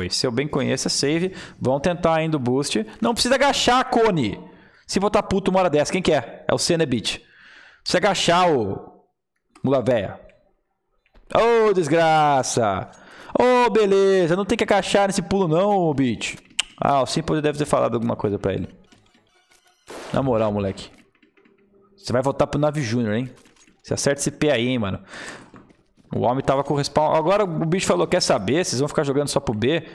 Foi. Se eu bem conheço, é save. Vão tentar ainda o boost. Não precisa agachar, Cone. Se botar tá puto uma hora dessa, quem quer? É? é o Cenebit. Se agachar, o Mula Véia. Ô, oh, desgraça. Ô, oh, beleza. Não tem que agachar nesse pulo não, bitch. Ah, o Simple deve ter falado alguma coisa pra ele. Na moral, moleque. Você vai voltar pro Nave Júnior, hein? Você acerta esse P aí, hein, mano. O homem tava com o respawn. Agora o bicho falou, quer saber? Vocês vão ficar jogando só pro B?